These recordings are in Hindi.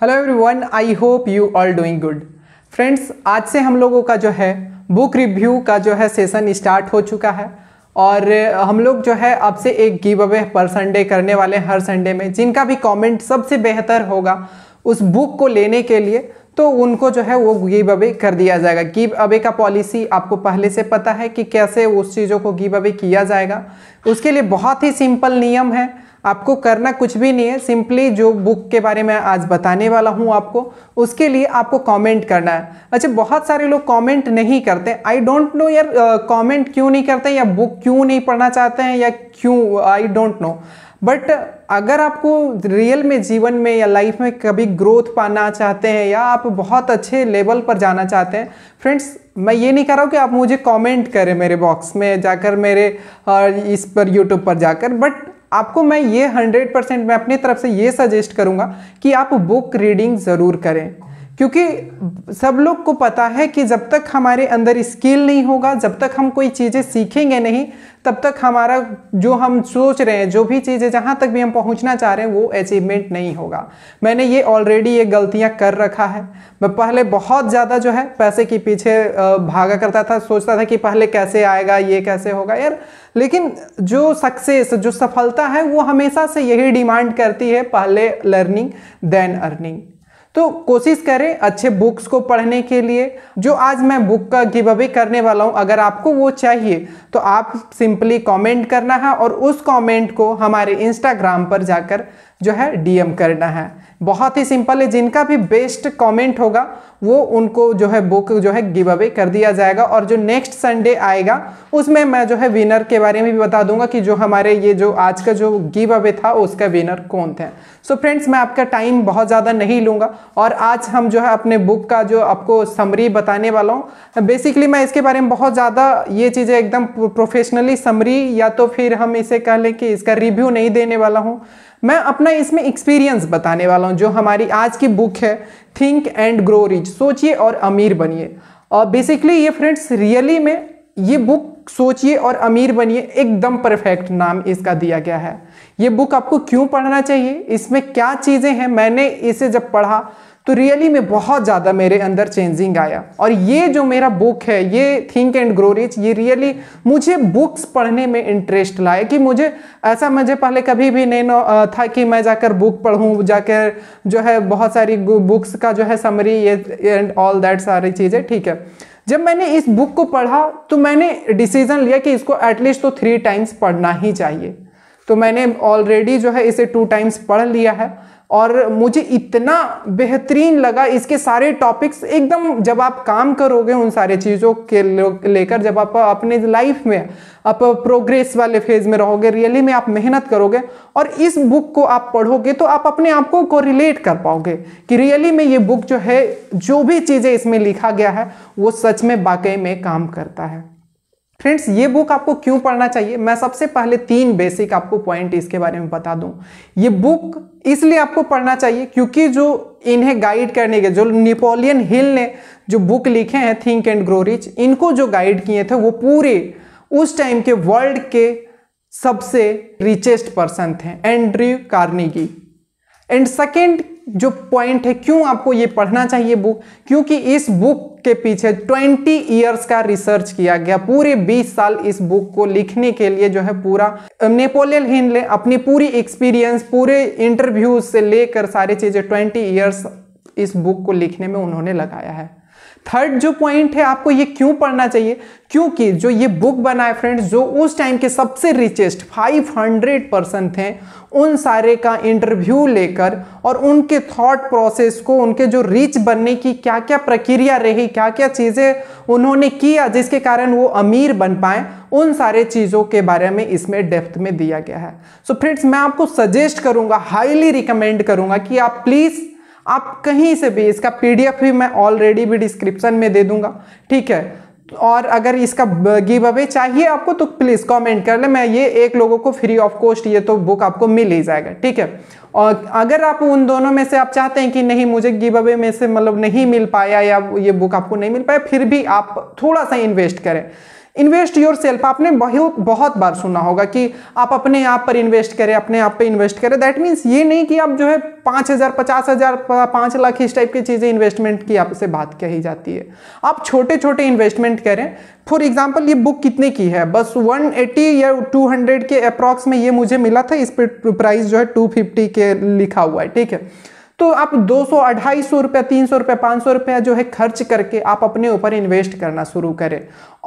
hello everyone I hope you all doing good friends आज से हम लोगों का जो है बुक रिव्यू का जो है सेशन स्टार्ट हो चुका है और हम लोग जो है अब से एक गिव अवे पर संडे करने वाले हर संडे में जिनका भी कमेंट सबसे बेहतर होगा उस बुक को लेने के लिए तो उनको जो है वो गिव अवे कर दिया जाएगा गिव अवे का पॉलिसी आपको पहले से पता है कि कैसे उस चीज़ों को गिव अवे किया जाएगा उसके लिए बहुत ही सिंपल नियम है आपको करना कुछ भी नहीं है सिंपली जो बुक के बारे में आज बताने वाला हूँ आपको उसके लिए आपको कमेंट करना है अच्छा बहुत सारे लोग कमेंट नहीं करते आई डोंट नो यार कमेंट क्यों नहीं करते या बुक क्यों नहीं पढ़ना चाहते हैं या क्यों आई डोंट नो बट अगर आपको रियल में जीवन में या लाइफ में कभी ग्रोथ पाना चाहते हैं या आप बहुत अच्छे लेवल पर जाना चाहते हैं फ्रेंड्स मैं ये नहीं कह रहा हूँ कि आप मुझे कमेंट करें मेरे बॉक्स में जाकर मेरे इस पर यूट्यूब पर जाकर बट आपको मैं ये 100 परसेंट मैं अपनी तरफ से ये सजेस्ट करूंगा कि आप बुक रीडिंग ज़रूर करें क्योंकि सब लोग को पता है कि जब तक हमारे अंदर स्किल नहीं होगा जब तक हम कोई चीज़ें सीखेंगे नहीं तब तक हमारा जो हम सोच रहे हैं जो भी चीज़ें जहाँ तक भी हम पहुँचना चाह रहे हैं वो अचीवमेंट नहीं होगा मैंने ये ऑलरेडी ये गलतियाँ कर रखा है मैं पहले बहुत ज़्यादा जो है पैसे के पीछे भागा करता था सोचता था कि पहले कैसे आएगा ये कैसे होगा यार लेकिन जो सक्सेस जो सफलता है वो हमेशा से यही डिमांड करती है पहले लर्निंग देन अर्निंग तो कोशिश करें अच्छे बुक्स को पढ़ने के लिए जो आज मैं बुक का गिव अवे करने वाला हूँ अगर आपको वो चाहिए तो आप सिंपली कमेंट करना है और उस कमेंट को हमारे इंस्टाग्राम पर जाकर जो है डीएम करना है बहुत ही सिंपल है जिनका भी बेस्ट कमेंट होगा वो उनको जो है बुक जो है गिव अवे कर दिया जाएगा और जो नेक्स्ट संडे आएगा उसमें मैं जो है विनर के बारे में भी बता दूंगा कि जो हमारे ये जो आज का जो गिव अवे था उसका विनर कौन थे सो so फ्रेंड्स मैं आपका टाइम बहुत ज़्यादा नहीं लूँगा और आज हम जो है अपने बुक का जो आपको समरी बताने वाला हूँ बेसिकली मैं इसके बारे में बहुत ज़्यादा ये चीज़ें एकदम प्रोफेशनली समरी या तो फिर हम इसे कह लें कि इसका रिव्यू नहीं देने वाला हूँ मैं अपना इसमें एक्सपीरियंस बताने वाला हूँ जो हमारी आज की बुक है थिंक एंड ग्रो रिच सोचिए और अमीर बनिए और बेसिकली ये फ्रेंड्स रियली में ये बुक सोचिए और अमीर बनिए एकदम परफेक्ट नाम इसका दिया गया है ये बुक आपको क्यों पढ़ना चाहिए इसमें क्या चीज़ें हैं मैंने इसे जब पढ़ा तो रियली में बहुत ज़्यादा मेरे अंदर चेंजिंग आया और ये जो मेरा बुक है ये थिंक एंड ग्रो रिच ये रियली मुझे बुक्स पढ़ने में इंटरेस्ट लाया कि मुझे ऐसा मुझे पहले कभी भी नहीं था कि मैं जाकर बुक पढ़ूँ जाकर जो है बहुत सारी बुक्स का जो है समरी ये एंड ऑल दैट सारी चीज़ें ठीक है जब मैंने इस बुक को पढ़ा तो मैंने डिसीज़न लिया कि इसको एटलीस्ट तो थ्री टाइम्स पढ़ना ही चाहिए तो मैंने ऑलरेडी जो है इसे टू टाइम्स पढ़ लिया है और मुझे इतना बेहतरीन लगा इसके सारे टॉपिक्स एकदम जब आप काम करोगे उन सारे चीज़ों के लेकर जब आप अपने लाइफ में आप प्रोग्रेस वाले फेज में रहोगे रियली में आप मेहनत करोगे और इस बुक को आप पढ़ोगे तो आप अपने आप को रिलेट कर पाओगे कि रियली में ये बुक जो है जो भी चीज़ें इसमें लिखा गया है वो सच में वाकई में काम करता है फ्रेंड्स ये बुक आपको क्यों पढ़ना चाहिए मैं सबसे पहले तीन बेसिक आपको पॉइंट इसके बारे में बता दूं ये बुक इसलिए आपको पढ़ना चाहिए क्योंकि जो इन्हें गाइड करने के जो नेपोलियन हिल ने जो बुक लिखे हैं थिंक एंड ग्रो रिच इनको जो गाइड किए थे वो पूरे उस टाइम के वर्ल्ड के सबसे रिचेस्ट पर्सन थे एंड्री कार्नेगी एंड सेकेंड जो पॉइंट है क्यों आपको ये पढ़ना चाहिए बुक क्योंकि इस बुक के पीछे 20 इयर्स का रिसर्च किया गया पूरे 20 साल इस बुक को लिखने के लिए जो है पूरा नेपोलियन हिंद ने अपनी पूरी एक्सपीरियंस पूरे इंटरव्यूज से लेकर सारी चीज़ें 20 इयर्स इस बुक को लिखने में उन्होंने लगाया है थर्ड जो पॉइंट है आपको ये क्यों पढ़ना चाहिए क्योंकि जो ये बुक बना है फ्रेंड्स जो उस टाइम के सबसे रिचेस्ट 500 पर्सन थे उन सारे का इंटरव्यू लेकर और उनके थॉट प्रोसेस को उनके जो रिच बनने की क्या क्या प्रक्रिया रही क्या क्या चीज़ें उन्होंने किया जिसके कारण वो अमीर बन पाए उन सारे चीज़ों के बारे में इसमें डेप्थ में दिया गया है सो so फ्रेंड्स मैं आपको सजेस्ट करूँगा हाईली रिकमेंड करूँगा कि आप प्लीज़ आप कहीं से भी इसका पीडीएफ भी मैं ऑलरेडी भी डिस्क्रिप्शन में दे दूंगा ठीक है और अगर इसका गिव अवे चाहिए आपको तो प्लीज़ कमेंट कर ले मैं ये एक लोगों को फ्री ऑफ कॉस्ट ये तो बुक आपको मिल ही जाएगा ठीक है और अगर आप उन दोनों में से आप चाहते हैं कि नहीं मुझे गिव अवे में से मतलब नहीं मिल पाया या ये बुक आपको नहीं मिल पाया फिर भी आप थोड़ा सा इन्वेस्ट करें इन्वेस्ट योर सेल्फ आपने बहुत बहुत बार सुना होगा कि आप अपने आप पर इन्वेस्ट करें अपने आप पर इन्वेस्ट करें दैट मीन्स ये नहीं कि आप जो है पाँच हज़ार पचास हज़ार पाँच लाख इस टाइप की चीज़ें इन्वेस्टमेंट की आपसे बात कही जाती है आप छोटे छोटे इन्वेस्टमेंट करें फॉर एग्जाम्पल ये बुक कितने की है बस 180 या 200 के अप्रॉक्स में ये मुझे मिला था इस पर प्राइस जो है 250 के लिखा हुआ है ठीक है तो आप दो सौ अढ़ाई सौ रुपया तीन सौ रुपया पाँच सौ रुपया जो है खर्च करके आप अपने ऊपर इन्वेस्ट करना शुरू करें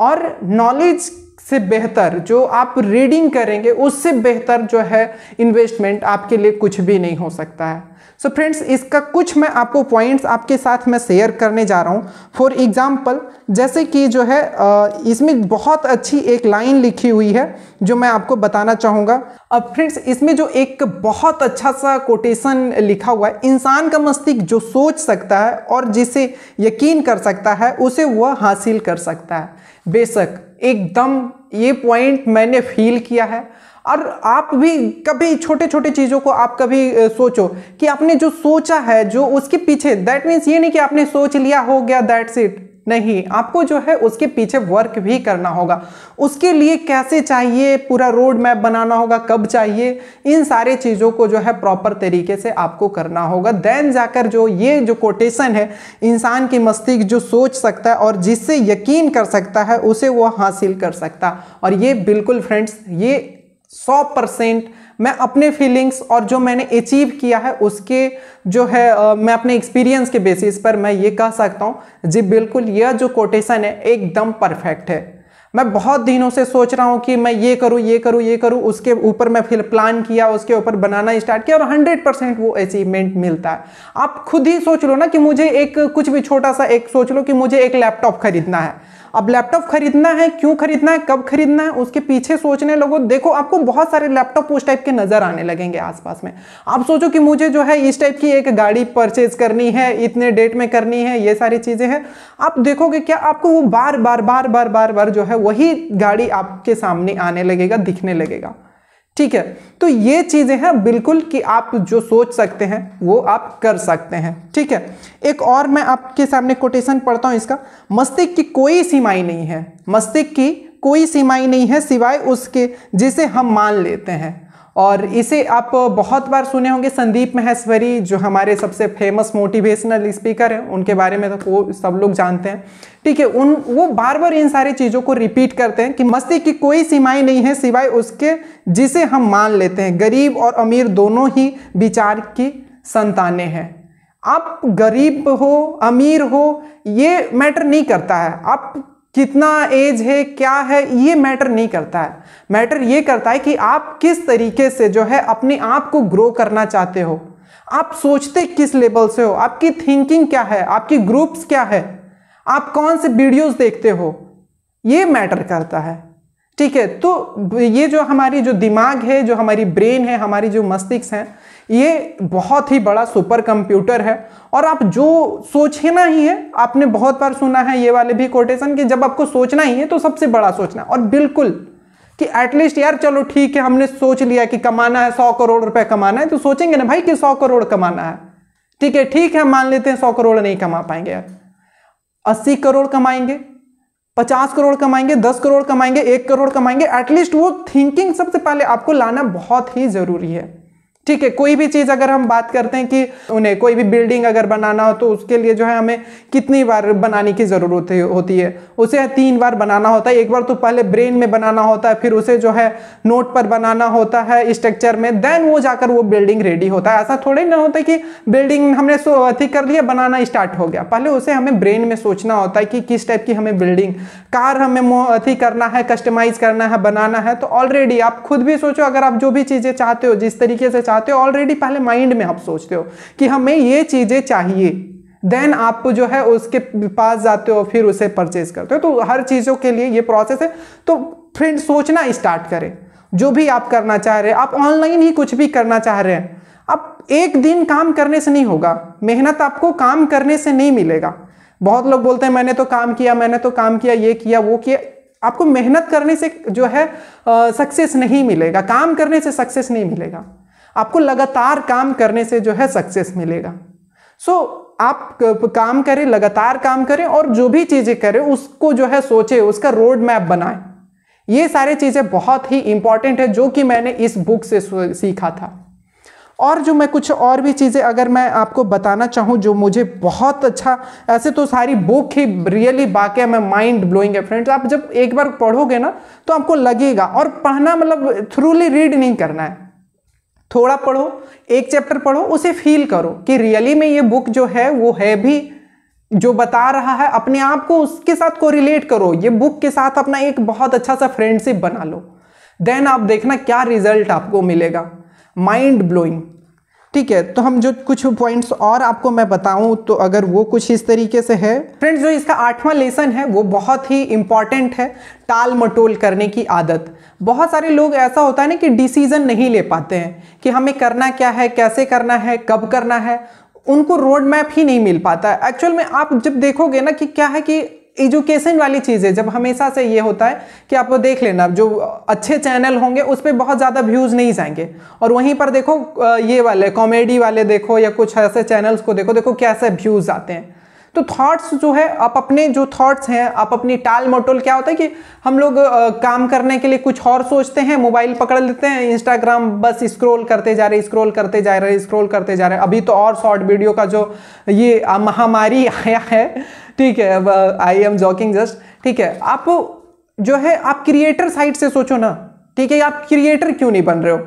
और नॉलेज से बेहतर जो आप रीडिंग करेंगे उससे बेहतर जो है इन्वेस्टमेंट आपके लिए कुछ भी नहीं हो सकता है सो so फ्रेंड्स इसका कुछ मैं आपको पॉइंट्स आपके साथ मैं शेयर करने जा रहा हूँ फॉर एग्जाम्पल जैसे कि जो है इसमें बहुत अच्छी एक लाइन लिखी हुई है जो मैं आपको बताना चाहूँगा अब फ्रेंड्स इसमें जो एक बहुत अच्छा सा कोटेशन लिखा हुआ है इंसान का मस्तिष्क जो सोच सकता है और जिसे यकीन कर सकता है उसे वह हासिल कर सकता है बेशक एकदम ये पॉइंट मैंने फील किया है और आप भी कभी छोटे छोटे चीज़ों को आप कभी सोचो कि आपने जो सोचा है जो उसके पीछे दैट मीन्स ये नहीं कि आपने सोच लिया हो गया दैट्स इट नहीं आपको जो है उसके पीछे वर्क भी करना होगा उसके लिए कैसे चाहिए पूरा रोड मैप बनाना होगा कब चाहिए इन सारे चीज़ों को जो है प्रॉपर तरीके से आपको करना होगा देन जाकर जो ये जो कोटेशन है इंसान की मस्तिष्क जो सोच सकता है और जिससे यकीन कर सकता है उसे वो हासिल कर सकता और ये बिल्कुल फ्रेंड्स ये सौ परसेंट मैं अपने फीलिंग्स और जो मैंने अचीव किया है उसके जो है आ, मैं अपने एक्सपीरियंस के बेसिस पर मैं ये कह सकता हूँ जी बिल्कुल यह जो कोटेशन है एकदम परफेक्ट है मैं बहुत दिनों से सोच रहा हूँ कि मैं ये करूँ ये करूँ ये करूँ उसके ऊपर मैं फिर प्लान किया उसके ऊपर बनाना स्टार्ट किया और 100 परसेंट वो अचीवमेंट मिलता है आप खुद ही सोच लो ना कि मुझे एक कुछ भी छोटा सा एक सोच लो कि मुझे एक लैपटॉप खरीदना है अब लैपटॉप खरीदना है क्यों खरीदना है कब खरीदना है उसके पीछे सोचने लगो देखो आपको बहुत सारे लैपटॉप उस टाइप के नज़र आने लगेंगे आसपास में आप सोचो कि मुझे जो है इस टाइप की एक गाड़ी परचेज करनी है इतने डेट में करनी है ये सारी चीज़ें हैं आप देखोगे क्या आपको वो बार बार बार बार बार बार जो है वही गाड़ी आपके सामने आने लगेगा दिखने लगेगा ठीक है तो ये चीज़ें हैं बिल्कुल कि आप जो सोच सकते हैं वो आप कर सकते हैं ठीक है एक और मैं आपके सामने कोटेशन पढ़ता हूं इसका मस्तिष्क की कोई सीमाई नहीं है मस्तिष्क की कोई सीमाई नहीं है सिवाय उसके जिसे हम मान लेते हैं और इसे आप बहुत बार सुने होंगे संदीप महेश्वरी जो हमारे सबसे फेमस मोटिवेशनल स्पीकर हैं उनके बारे में तो सब लोग जानते हैं ठीक है उन वो बार बार इन सारी चीज़ों को रिपीट करते हैं कि मस्ती की कोई सीमाएं नहीं है सिवाय उसके जिसे हम मान लेते हैं गरीब और अमीर दोनों ही विचार की संतानें हैं आप गरीब हो अमीर हो ये मैटर नहीं करता है आप कितना एज है क्या है ये मैटर नहीं करता है मैटर ये करता है कि आप किस तरीके से जो है अपने आप को ग्रो करना चाहते हो आप सोचते किस लेवल से हो आपकी थिंकिंग क्या है आपकी ग्रुप्स क्या है आप कौन से वीडियोस देखते हो ये मैटर करता है ठीक है तो ये जो हमारी जो दिमाग है जो हमारी ब्रेन है हमारी जो मस्तिष्क हैं ये बहुत ही बड़ा सुपर कंप्यूटर है और आप जो सोचना ही है आपने बहुत बार सुना है ये वाले भी कोटेशन कि जब आपको सोचना ही है तो सबसे बड़ा सोचना और बिल्कुल कि एटलीस्ट यार चलो ठीक है हमने सोच लिया कि कमाना है सौ करोड़ रुपए कमाना है तो सोचेंगे ना भाई कि सौ करोड़ कमाना है ठीक है ठीक है मान लेते हैं सौ करोड़ नहीं कमा पाएंगे यार अस्सी करोड़ कमाएंगे पचास करोड़ कमाएंगे दस करोड़ कमाएंगे एक करोड़ कमाएंगे एटलीस्ट वो थिंकिंग सबसे पहले आपको लाना बहुत ही ज़रूरी है ठीक है कोई भी चीज़ अगर हम बात करते हैं कि उन्हें कोई भी बिल्डिंग अगर बनाना हो तो उसके लिए जो है हमें कितनी बार बनाने की ज़रूरत होती है उसे तीन बार बनाना होता है एक बार तो पहले ब्रेन में बनाना होता है फिर उसे जो है नोट पर बनाना होता है स्ट्रक्चर में देन वो जाकर वो बिल्डिंग रेडी होता है ऐसा थोड़े ना होता कि बिल्डिंग हमने ठीक कर लिया बनाना स्टार्ट हो गया पहले उसे हमें ब्रेन में सोचना होता है कि किस टाइप की हमें बिल्डिंग कार हमें ठीक करना है कस्टमाइज़ करना है बनाना है तो ऑलरेडी आप खुद भी सोचो अगर आप जो भी चीज़ें चाहते हो जिस तरीके से चाहते हो ऑलरेडी पहले माइंड में आप सोचते हो कि हमें ये चीज़ें चाहिए देन आप जो है उसके पास जाते हो फिर उसे परचेज करते हो तो हर चीज़ों के लिए ये प्रोसेस है तो फ्रेंड सोचना स्टार्ट करें जो भी आप करना चाह रहे हैं आप ऑनलाइन ही कुछ भी करना चाह रहे हैं आप एक दिन काम करने से नहीं होगा मेहनत आपको काम करने से नहीं मिलेगा बहुत लोग बोलते हैं मैंने तो काम किया मैंने तो काम किया ये किया वो किया आपको मेहनत करने से जो है सक्सेस नहीं मिलेगा काम करने से सक्सेस नहीं मिलेगा आपको लगातार काम करने से जो है सक्सेस मिलेगा सो so, आप काम करें लगातार काम करें और जो भी चीज़ें करें उसको जो है सोचें उसका रोड मैप बनाएं ये सारी चीज़ें बहुत ही इंपॉर्टेंट है जो कि मैंने इस बुक से सीखा था और जो मैं कुछ और भी चीज़ें अगर मैं आपको बताना चाहूँ जो मुझे बहुत अच्छा ऐसे तो सारी बुक ही रियली बाकी मैं माइंड ब्लोइंग है फ्रेंड्स आप जब एक बार पढ़ोगे ना तो आपको लगेगा और पढ़ना मतलब थ्रूली रीड नहीं करना है थोड़ा पढ़ो एक चैप्टर पढ़ो उसे फील करो कि रियली में ये बुक जो है वो है भी जो बता रहा है अपने आप को उसके साथ को रिलेट करो ये बुक के साथ अपना एक बहुत अच्छा सा फ्रेंडशिप बना लो देन आप देखना क्या रिजल्ट आपको मिलेगा माइंड ब्लोइंग ठीक है तो हम जो कुछ पॉइंट्स और आपको मैं बताऊं तो अगर वो कुछ इस तरीके से है फ्रेंड्स जो इसका आठवां लेसन है वो बहुत ही इम्पॉर्टेंट है टाल मटोल करने की आदत बहुत सारे लोग ऐसा होता है ना कि डिसीज़न नहीं ले पाते हैं कि हमें करना क्या है कैसे करना है कब करना है उनको रोड मैप ही नहीं मिल पाता है एक्चुअल में आप जब देखोगे ना कि क्या है कि एजुकेशन वाली चीज है जब हमेशा से ये होता है कि आपको देख लेना जो अच्छे चैनल होंगे उस पर बहुत ज़्यादा व्यूज़ नहीं जाएंगे और वहीं पर देखो ये वाले कॉमेडी वाले देखो या कुछ ऐसे चैनल्स को देखो देखो कैसे व्यूज़ आते हैं तो थॉट्स जो है आप अपने जो थॉट्स हैं आप अपनी टाल मटोल क्या होता है कि हम लोग काम करने के लिए कुछ और सोचते हैं मोबाइल पकड़ लेते हैं इंस्टाग्राम बस स्क्रॉल करते जा रहे स्क्रॉल करते जा रहे स्क्रॉल करते जा रहे अभी तो और शॉर्ट वीडियो का जो ये महामारी आया है ठीक है आई एम जॉकिंग जस्ट ठीक है आप जो है आप क्रिएटर साइड से सोचो ना ठीक है आप क्रिएटर क्यों नहीं बन रहे हो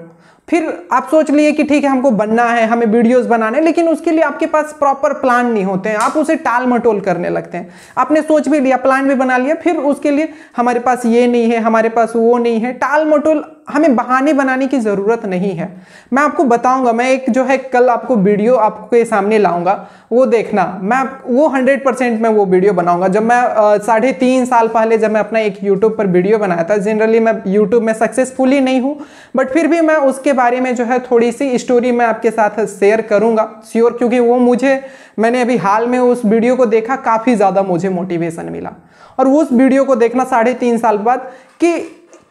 फिर आप सोच लिए कि ठीक है हमको बनना है हमें वीडियोस बनाने लेकिन उसके लिए आपके पास प्रॉपर प्लान नहीं होते हैं आप उसे टाल मटोल करने लगते हैं आपने सोच भी लिया प्लान भी बना लिया फिर उसके लिए हमारे पास ये नहीं है हमारे पास वो नहीं है टाल मटोल हमें बहाने बनाने की ज़रूरत नहीं है मैं आपको बताऊंगा मैं एक जो है कल आपको वीडियो आपके सामने लाऊंगा वो देखना मैं वो हंड्रेड परसेंट मैं वो वीडियो बनाऊंगा जब मैं साढ़े तीन साल पहले जब मैं अपना एक यूट्यूब पर वीडियो बनाया था जनरली मैं यूट्यूब में सक्सेसफुली नहीं हूँ बट फिर भी मैं उसके बारे में जो है थोड़ी सी स्टोरी मैं आपके साथ शेयर करूंगा श्योर क्योंकि वो मुझे मैंने अभी हाल में उस वीडियो को देखा काफ़ी ज़्यादा मुझे मोटिवेशन मिला और उस वीडियो को देखना साढ़े तीन साल बाद कि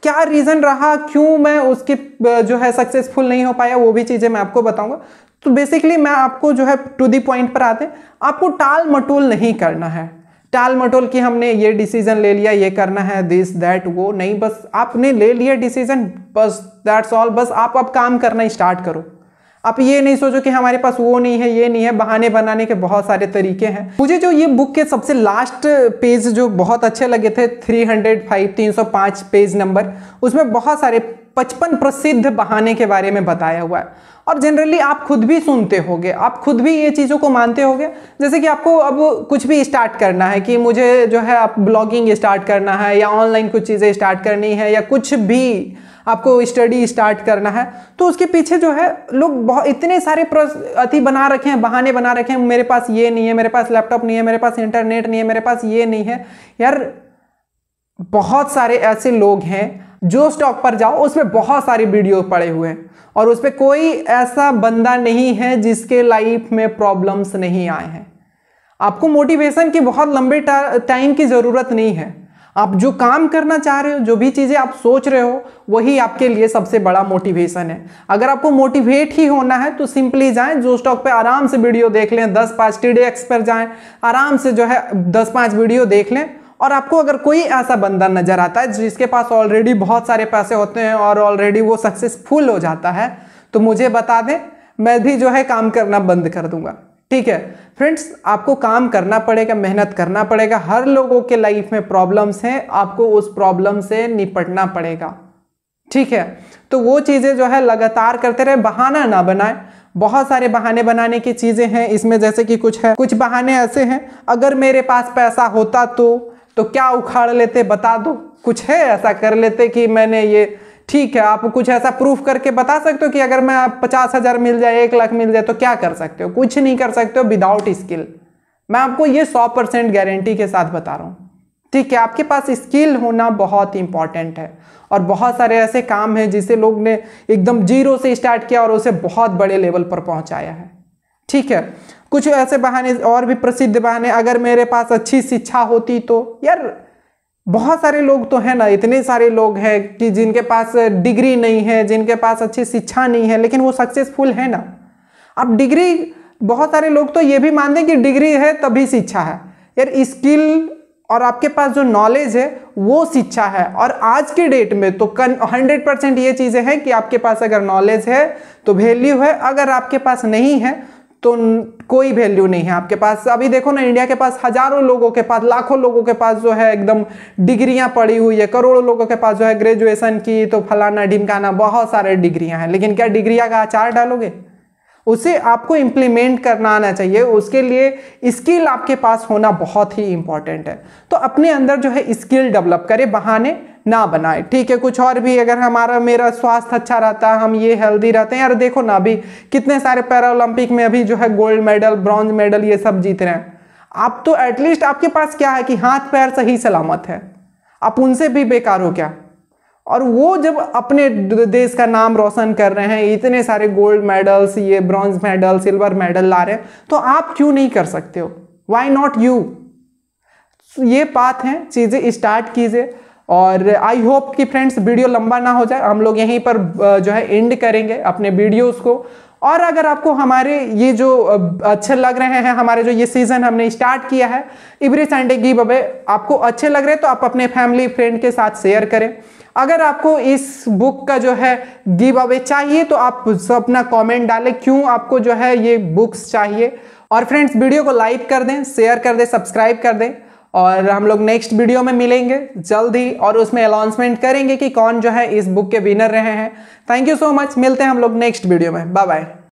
क्या रीज़न रहा क्यों मैं उसकी जो है सक्सेसफुल नहीं हो पाया वो भी चीज़ें मैं आपको बताऊंगा तो बेसिकली मैं आपको जो है टू दी पॉइंट पर आते आपको टाल मटोल नहीं करना है टाल मटोल की हमने ये डिसीजन ले लिया ये करना है दिस दैट वो नहीं बस आपने ले लिया डिसीजन बस दैट्स ऑल बस आप अब काम करना स्टार्ट करो आप ये नहीं सोचो कि हमारे पास वो नहीं है ये नहीं है बहाने बनाने के बहुत सारे तरीके हैं मुझे जो ये बुक के सबसे लास्ट पेज जो बहुत अच्छे लगे थे 305 305 पेज नंबर उसमें बहुत सारे पचपन प्रसिद्ध बहाने के बारे में बताया हुआ है और जनरली आप खुद भी सुनते होंगे आप खुद भी ये चीज़ों को मानते होंगे जैसे कि आपको अब कुछ भी स्टार्ट करना है कि मुझे जो है आप ब्लॉगिंग स्टार्ट करना है या ऑनलाइन कुछ चीज़ें स्टार्ट करनी है या कुछ भी आपको स्टडी स्टार्ट करना है तो उसके पीछे जो है लोग बहुत इतने सारे अति बना रखे हैं बहाने बना रखे हैं मेरे पास ये नहीं है मेरे पास लैपटॉप नहीं है मेरे पास इंटरनेट नहीं है मेरे पास ये नहीं है यार बहुत सारे ऐसे लोग हैं जो स्टॉक पर जाओ उसमें बहुत सारी वीडियो पड़े हुए हैं और उस पर कोई ऐसा बंदा नहीं है जिसके लाइफ में प्रॉब्लम्स नहीं आए हैं आपको मोटिवेशन की बहुत लंबे टाइम की ज़रूरत नहीं है आप जो काम करना चाह रहे हो जो भी चीज़ें आप सोच रहे हो वही आपके लिए सबसे बड़ा मोटिवेशन है अगर आपको मोटिवेट ही होना है तो सिंपली जाएं जो स्टॉक पे आराम से वीडियो देख लें दस पाँच टी पर जाएं आराम से जो है दस पाँच वीडियो देख लें और आपको अगर कोई ऐसा बंदा नज़र आता है जिसके पास ऑलरेडी बहुत सारे पैसे होते हैं और ऑलरेडी वो सक्सेसफुल हो जाता है तो मुझे बता दें मैं भी जो है काम करना बंद कर दूंगा ठीक है फ्रेंड्स आपको काम करना पड़ेगा मेहनत करना पड़ेगा हर लोगों के लाइफ में प्रॉब्लम्स हैं आपको उस प्रॉब्लम से निपटना पड़ेगा ठीक है तो वो चीज़ें जो है लगातार करते रहे बहाना ना बनाए बहुत सारे बहाने बनाने की चीज़ें हैं इसमें जैसे कि कुछ है कुछ बहाने ऐसे हैं अगर मेरे पास पैसा होता तो तो क्या उखाड़ लेते बता दो कुछ है ऐसा कर लेते कि मैंने ये ठीक है आप कुछ ऐसा प्रूफ करके बता सकते हो कि अगर मैं आप पचास हज़ार मिल जाए एक लाख मिल जाए तो क्या कर सकते हो कुछ नहीं कर सकते हो विदाउट स्किल मैं आपको ये सौ परसेंट गारंटी के साथ बता रहा हूँ ठीक है आपके पास स्किल होना बहुत इंपॉर्टेंट है और बहुत सारे ऐसे काम हैं जिसे लोग ने एकदम जीरो से स्टार्ट किया और उसे बहुत बड़े लेवल पर पहुँचाया है ठीक है कुछ ऐसे बहाने और भी प्रसिद्ध बहाने अगर मेरे पास अच्छी शिक्षा होती तो यार बहुत सारे लोग तो हैं ना इतने सारे लोग हैं कि जिनके पास डिग्री नहीं है जिनके पास अच्छी शिक्षा नहीं है लेकिन वो सक्सेसफुल है ना अब डिग्री बहुत सारे लोग तो ये भी मानते हैं कि डिग्री है तभी शिक्षा है यार स्किल और आपके पास जो नॉलेज है वो शिक्षा है और आज के डेट में तो कन हंड्रेड परसेंट ये चीज़ें हैं कि आपके पास अगर नॉलेज है तो वैल्यू है अगर आपके पास नहीं है तो कोई वैल्यू नहीं है आपके पास अभी देखो ना इंडिया के पास हजारों लोगों के पास लाखों लोगों के पास जो है एकदम डिग्रियां पड़ी हुई है करोड़ों लोगों के पास जो है ग्रेजुएशन की तो फलाना ढिमकाना बहुत सारे डिग्रियां हैं लेकिन क्या डिग्रिया का आचार डालोगे उसे आपको इम्प्लीमेंट करना आना चाहिए उसके लिए स्किल आपके पास होना बहुत ही इंपॉर्टेंट है तो अपने अंदर जो है स्किल डेवलप करें बहाने ना बनाए ठीक है कुछ और भी अगर हमारा मेरा स्वास्थ्य अच्छा रहता हम ये हेल्दी रहते हैं यार देखो ना अभी कितने सारे पैरालंपिक में अभी जो है गोल्ड मेडल ब्रॉन्ज मेडल ये सब जीत रहे हैं आप तो एटलीस्ट आपके पास क्या है कि हाथ पैर सही सलामत है आप उनसे भी बेकार हो क्या और वो जब अपने देश का नाम रोशन कर रहे हैं इतने सारे गोल्ड मेडल्स ये ब्रॉन्ज मेडल सिल्वर मेडल ला रहे हैं तो आप क्यों नहीं कर सकते हो वाई नॉट यू ये बात है चीज़ें स्टार्ट कीजिए और आई होप कि फ्रेंड्स वीडियो लंबा ना हो जाए हम लोग यहीं पर जो है एंड करेंगे अपने वीडियोस को और अगर आपको हमारे ये जो अच्छे लग रहे हैं हमारे जो ये सीज़न हमने स्टार्ट किया है इवरी संडे गिव अवे आपको अच्छे लग रहे हैं तो आप अपने फैमिली फ्रेंड के साथ शेयर करें अगर आपको इस बुक का जो है गिव अवे चाहिए तो आप अपना कमेंट डालें क्यों आपको जो है ये बुक्स चाहिए और फ्रेंड्स वीडियो को लाइक कर दें शेयर कर दें सब्सक्राइब कर दें और हम लोग नेक्स्ट वीडियो में मिलेंगे जल्द ही और उसमें अनाउंसमेंट करेंगे कि कौन जो है इस बुक के विनर रहे हैं थैंक यू सो मच मिलते हैं हम लोग नेक्स्ट वीडियो में बाय बाय